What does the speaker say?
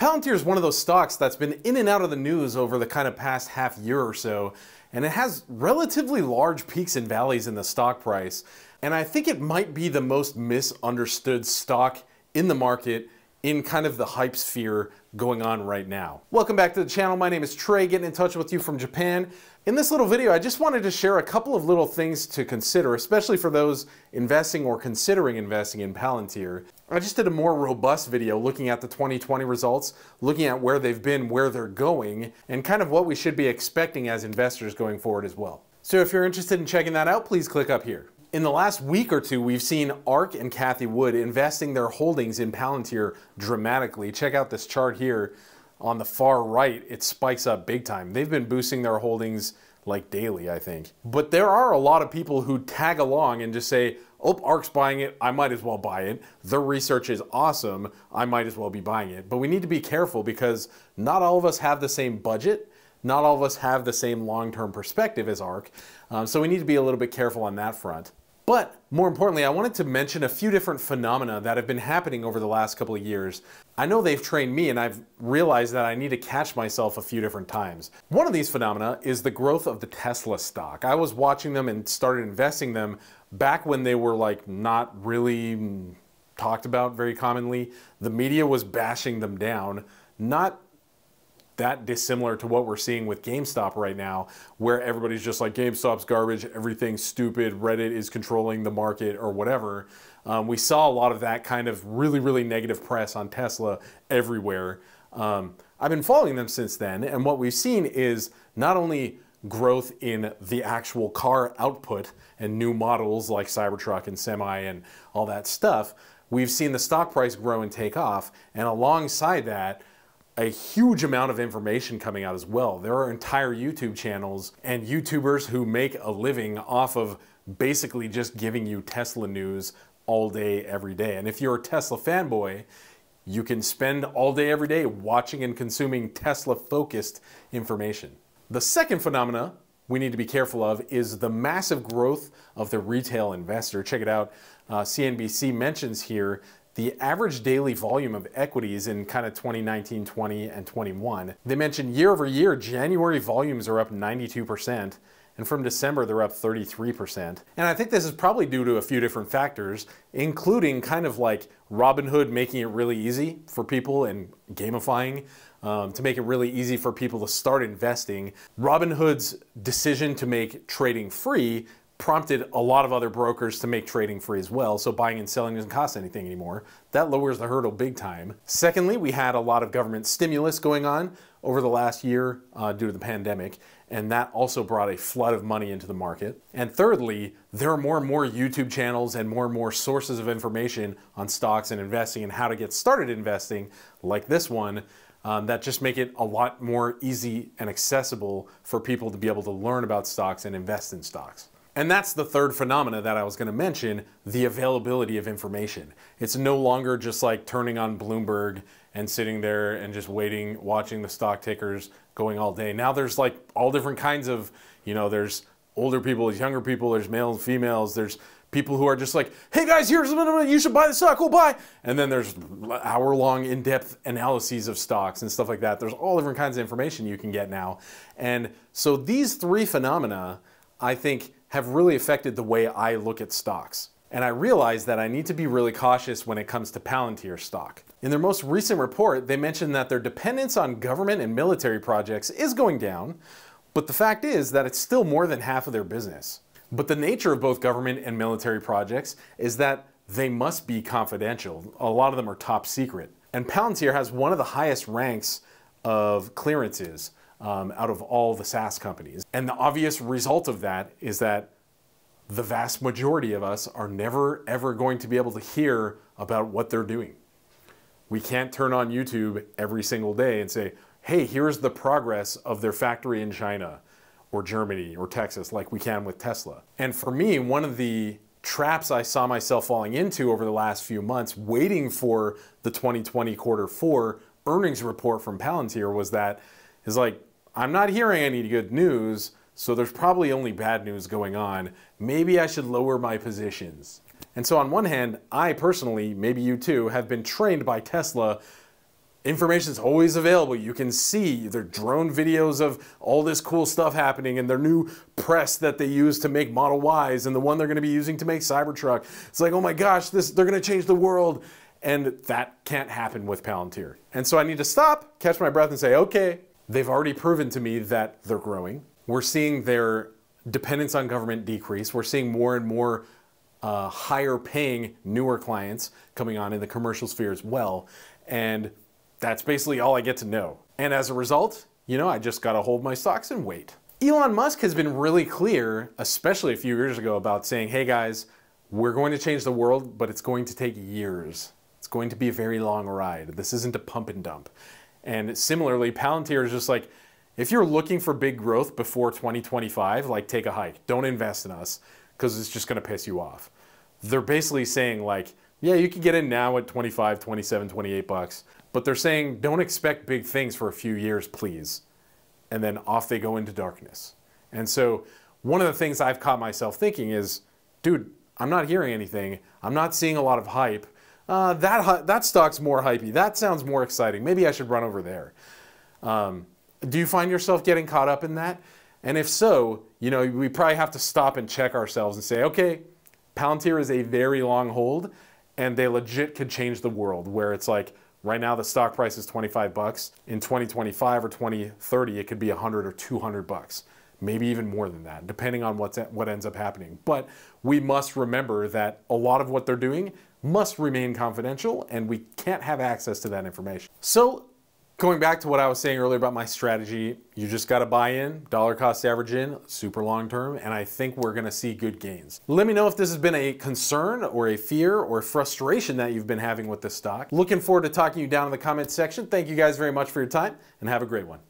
Palantir is one of those stocks that's been in and out of the news over the kind of past half year or so, and it has relatively large peaks and valleys in the stock price. And I think it might be the most misunderstood stock in the market in kind of the hype sphere going on right now. Welcome back to the channel. My name is Trey, getting in touch with you from Japan. In this little video, I just wanted to share a couple of little things to consider, especially for those investing or considering investing in Palantir. I just did a more robust video looking at the 2020 results, looking at where they've been, where they're going, and kind of what we should be expecting as investors going forward as well. So if you're interested in checking that out, please click up here. In the last week or two, we've seen ARC and Kathy Wood investing their holdings in Palantir dramatically. Check out this chart here. On the far right, it spikes up big time. They've been boosting their holdings like daily, I think. But there are a lot of people who tag along and just say, oh, ARC's buying it, I might as well buy it. The research is awesome, I might as well be buying it. But we need to be careful because not all of us have the same budget not all of us have the same long-term perspective as ARC, um, so we need to be a little bit careful on that front. But more importantly, I wanted to mention a few different phenomena that have been happening over the last couple of years. I know they've trained me and I've realized that I need to catch myself a few different times. One of these phenomena is the growth of the Tesla stock. I was watching them and started investing them back when they were like not really talked about very commonly. The media was bashing them down. Not that dissimilar to what we're seeing with GameStop right now, where everybody's just like, GameStop's garbage, everything's stupid, Reddit is controlling the market, or whatever. Um, we saw a lot of that kind of really, really negative press on Tesla everywhere. Um, I've been following them since then, and what we've seen is not only growth in the actual car output and new models like Cybertruck and Semi and all that stuff, we've seen the stock price grow and take off. And alongside that, a huge amount of information coming out as well. There are entire YouTube channels and YouTubers who make a living off of basically just giving you Tesla news all day, every day. And if you're a Tesla fanboy, you can spend all day, every day watching and consuming Tesla focused information. The second phenomena we need to be careful of is the massive growth of the retail investor. Check it out. Uh, CNBC mentions here the average daily volume of equities in kind of 2019, 20, and 21. They mentioned year over year, January volumes are up 92%, and from December, they're up 33%. And I think this is probably due to a few different factors, including kind of like Robinhood making it really easy for people and gamifying. Um, to make it really easy for people to start investing, Robinhood's decision to make trading free prompted a lot of other brokers to make trading free as well, so buying and selling doesn't cost anything anymore. That lowers the hurdle big time. Secondly, we had a lot of government stimulus going on over the last year uh, due to the pandemic, and that also brought a flood of money into the market. And thirdly, there are more and more YouTube channels and more and more sources of information on stocks and investing and how to get started investing, like this one. Um, that just make it a lot more easy and accessible for people to be able to learn about stocks and invest in stocks. And that's the third phenomena that I was going to mention, the availability of information. It's no longer just like turning on Bloomberg and sitting there and just waiting, watching the stock tickers going all day. Now there's like all different kinds of, you know, there's older people, there's younger people, there's males and females, there's people who are just like, hey guys, here's the you should buy the stock, go buy. And then there's hour long in depth analyses of stocks and stuff like that. There's all different kinds of information you can get now. And so these three phenomena, I think, have really affected the way I look at stocks. And I realize that I need to be really cautious when it comes to Palantir stock. In their most recent report, they mentioned that their dependence on government and military projects is going down, but the fact is that it's still more than half of their business. But the nature of both government and military projects is that they must be confidential. A lot of them are top secret. And Palantir has one of the highest ranks of clearances um, out of all the SaaS companies. And the obvious result of that is that the vast majority of us are never ever going to be able to hear about what they're doing. We can't turn on YouTube every single day and say, hey, here's the progress of their factory in China or Germany or Texas, like we can with Tesla. And for me, one of the traps I saw myself falling into over the last few months, waiting for the 2020 quarter four earnings report from Palantir, was that is like, I'm not hearing any good news, so there's probably only bad news going on. Maybe I should lower my positions. And so, on one hand, I personally, maybe you too, have been trained by Tesla. Information is always available. You can see their drone videos of all this cool stuff happening and their new press that they use to make Model Ys and the one they're going to be using to make Cybertruck. It's like, oh my gosh, this they're going to change the world. And that can't happen with Palantir. And so I need to stop, catch my breath, and say, okay, They've already proven to me that they're growing. We're seeing their dependence on government decrease. We're seeing more and more uh, higher paying newer clients coming on in the commercial sphere as well. And that's basically all I get to know. And as a result, you know, I just got to hold my stocks and wait. Elon Musk has been really clear, especially a few years ago, about saying, hey guys, we're going to change the world, but it's going to take years. It's going to be a very long ride. This isn't a pump and dump. And similarly, Palantir is just like, if you're looking for big growth before 2025, like take a hike. Don't invest in us because it's just going to piss you off. They're basically saying like, yeah, you can get in now at 25, 27, 28 bucks, but they're saying don't expect big things for a few years, please. And then off they go into darkness. And so one of the things I've caught myself thinking is, dude, I'm not hearing anything. I'm not seeing a lot of hype uh, that, that stock's more hypey. That sounds more exciting. Maybe I should run over there. Um, do you find yourself getting caught up in that? And if so, you know, we probably have to stop and check ourselves and say, okay, Palantir is a very long hold and they legit could change the world where it's like right now the stock price is 25 bucks. In 2025 or 2030, it could be 100 or 200 bucks, maybe even more than that, depending on what's, what ends up happening. But we must remember that a lot of what they're doing, must remain confidential and we can't have access to that information. So going back to what I was saying earlier about my strategy, you just got to buy in, dollar cost average in, super long term, and I think we're going to see good gains. Let me know if this has been a concern or a fear or frustration that you've been having with this stock. Looking forward to talking to you down in the comments section. Thank you guys very much for your time and have a great one.